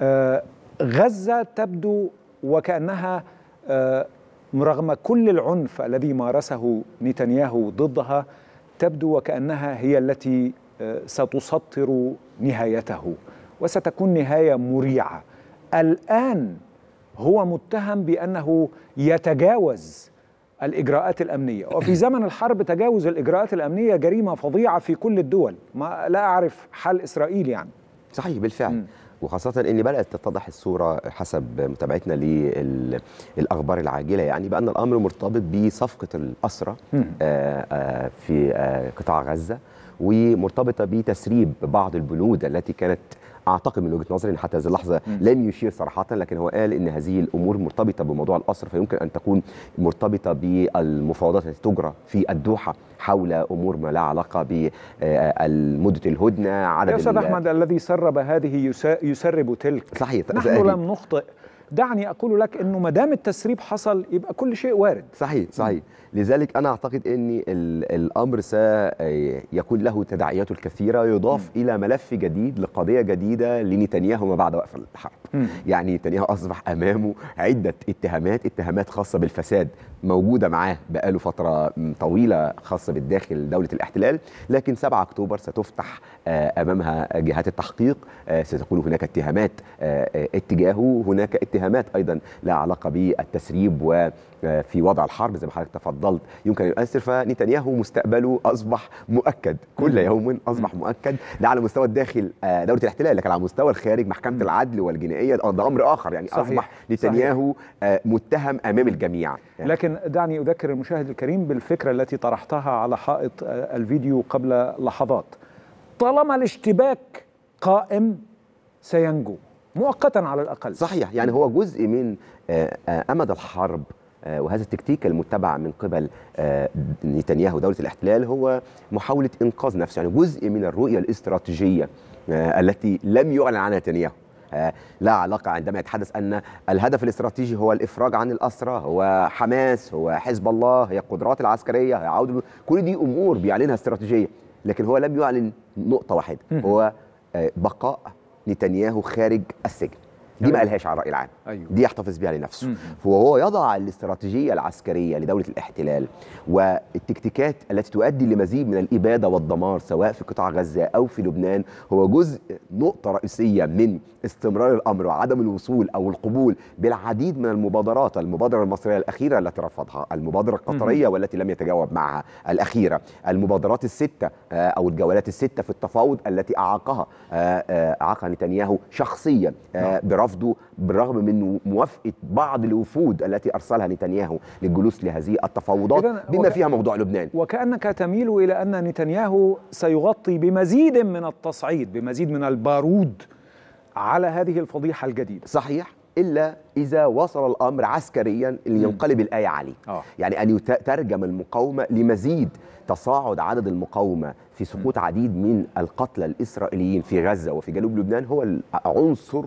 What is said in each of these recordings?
آه، غزة تبدو وكأنها آه، رغم كل العنف الذي مارسه نتنياهو ضدها تبدو وكأنها هي التي آه، ستسطر نهايته وستكون نهاية مريعة الآن هو متهم بأنه يتجاوز الإجراءات الأمنية وفي زمن الحرب تجاوز الإجراءات الأمنية جريمة فظيعة في كل الدول ما لا أعرف حال إسرائيل يعني صحيح بالفعل م. وخاصة إن بدأت تتضح الصورة حسب متابعتنا للأخبار العاجلة يعني بأن الأمر مرتبط بصفقة الأسرة آه، آه، في آه، قطاع غزة ومرتبطة بتسريب بعض البنود التي كانت اعتقد من وجهه نظري ان حتى هذه اللحظه لم يشير صراحه لكن هو قال ان هذه الامور مرتبطه بموضوع القصر فيمكن ان تكون مرتبطه بالمفاوضات التي تجرى في الدوحه حول امور ما لا علاقه بمده آه، الهدنه عدد يا استاذ احمد الذي سرب هذه يسرب تلك صحيح نحن لم نخطئ دعني أقول لك أنه ما دام التسريب حصل يبقى كل شيء وارد صحيح صحيح لذلك أنا أعتقد أن الأمر سيكون له تداعياته الكثيرة يضاف م. إلى ملف جديد لقضية جديدة لنتنياهو ما بعد وقف الحرب م. يعني نتنياهو أصبح أمامه عدة اتهامات اتهامات خاصة بالفساد موجودة معاه بقاله فترة طويلة خاصة بالداخل دولة الاحتلال لكن 7 أكتوبر ستفتح آه، أمامها جهات التحقيق آه، ستكون هناك اتهامات آه، اتجاهه هناك اتهامات اتهامات ايضا لها علاقه بالتسريب وفي آه، وضع الحرب زي ما حضرتك تفضلت يمكن ان يؤثر فنتنياهو مستقبله اصبح مؤكد كل يوم اصبح مؤكد ده على مستوى الداخل آه، دوله الاحتلال لكن على مستوى الخارج محكمه العدل والجنائيه ده امر اخر يعني صحيح. اصبح نتنياهو آه، متهم امام الجميع يعني. لكن دعني اذكر المشاهد الكريم بالفكره التي طرحتها على حائط الفيديو قبل لحظات طالما الاشتباك قائم سينجو مؤقتا على الاقل صحيح يعني هو جزء من آه، آه، امد الحرب آه، وهذا التكتيك المتبع من قبل نتنياهو دوله الاحتلال هو محاوله انقاذ نفسه يعني جزء من الرؤيه الاستراتيجيه التي لم يعلن عنها نتنياهو لا علاقة عندما يتحدث أن الهدف الاستراتيجي هو الإفراج عن الأسرة هو حماس هو حزب الله هي القدرات العسكرية هي عودة كل دي أمور بيعلنها استراتيجية لكن هو لم يعلن نقطة واحدة هو بقاء نتنياهو خارج السجن دي ما قالهاش على الراي العام أيوة. دي يحتفظ بيها لنفسه هو يضع الاستراتيجيه العسكريه لدوله الاحتلال والتكتيكات التي تؤدي لمزيد من الاباده والدمار سواء في قطاع غزه او في لبنان هو جزء نقطه رئيسيه من استمرار الامر وعدم الوصول او القبول بالعديد من المبادرات المبادره المصريه الاخيره التي رفضها المبادره القطريه والتي لم يتجاوب معها الاخيره المبادرات السته آه، او الجولات السته في التفاوض التي اعاقها آه، آه، اعاق نتنياهو شخصيا نعم. برفض رفضه بالرغم من موافقه بعض الوفود التي ارسلها نتنياهو للجلوس لهذه التفاوضات بما وك... فيها موضوع لبنان وكانك تميل الى ان نتنياهو سيغطي بمزيد من التصعيد بمزيد من البارود على هذه الفضيحه الجديده صحيح الا اذا وصل الامر عسكريا لينقلب الايه عليه آه. يعني ان يترجم المقاومه لمزيد تصاعد عدد المقاومه في سقوط عديد من القتلى الاسرائيليين في غزه وفي جنوب لبنان هو العنصر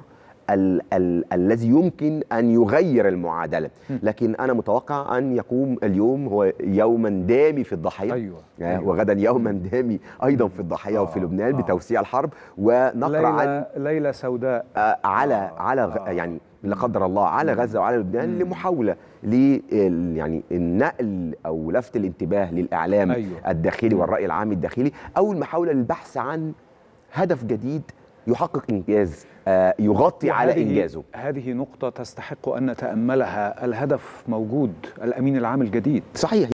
ال ال الذي يمكن ان يغير المعادله لكن انا متوقع ان يقوم اليوم هو يوما دامي في الضحيه أيوة. آه، أيوة. وغدا يوما دامي ايضا في الضحيه آه. وفي لبنان آه. بتوسيع الحرب ونقرا ليلة عن ليله سوداء آه على آه. على آه. يعني لا قدر الله على غزه وعلى لبنان لمحاوله ل يعني النقل او لفت الانتباه للاعلام أيوة. الداخلي والراي العام الداخلي او المحاوله للبحث عن هدف جديد يحقق انجاز آه، يغطي على انجازه هذه نقطه تستحق ان نتاملها الهدف موجود الامين العام الجديد صحيح